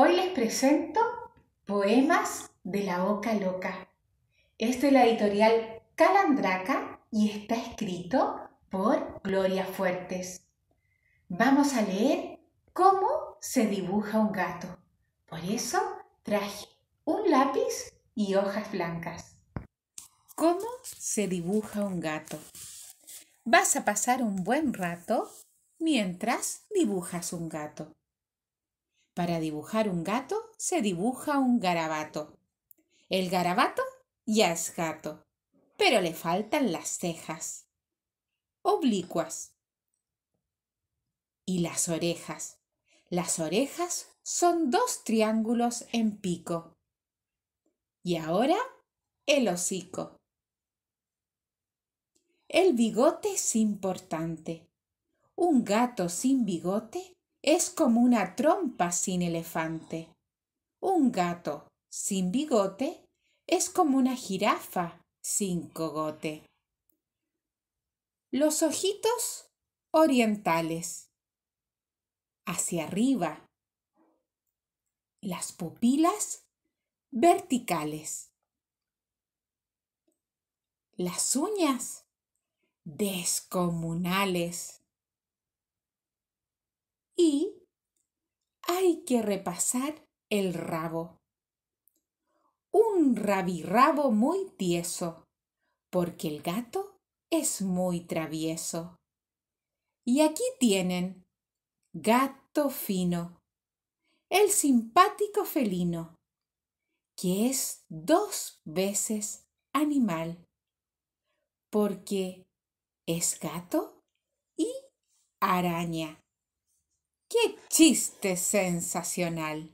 Hoy les presento Poemas de la Boca Loca. Este es la editorial Calandraca y está escrito por Gloria Fuertes. Vamos a leer cómo se dibuja un gato. Por eso traje un lápiz y hojas blancas. ¿Cómo se dibuja un gato? Vas a pasar un buen rato mientras dibujas un gato. Para dibujar un gato se dibuja un garabato. El garabato ya es gato, pero le faltan las cejas oblicuas y las orejas. Las orejas son dos triángulos en pico. Y ahora el hocico. El bigote es importante. Un gato sin bigote es como una trompa sin elefante. Un gato sin bigote es como una jirafa sin cogote. Los ojitos orientales. Hacia arriba. Las pupilas verticales. Las uñas descomunales y hay que repasar el rabo. Un rabirrabo muy tieso, porque el gato es muy travieso. Y aquí tienen gato fino, el simpático felino, que es dos veces animal, porque es gato y araña chiste sensacional.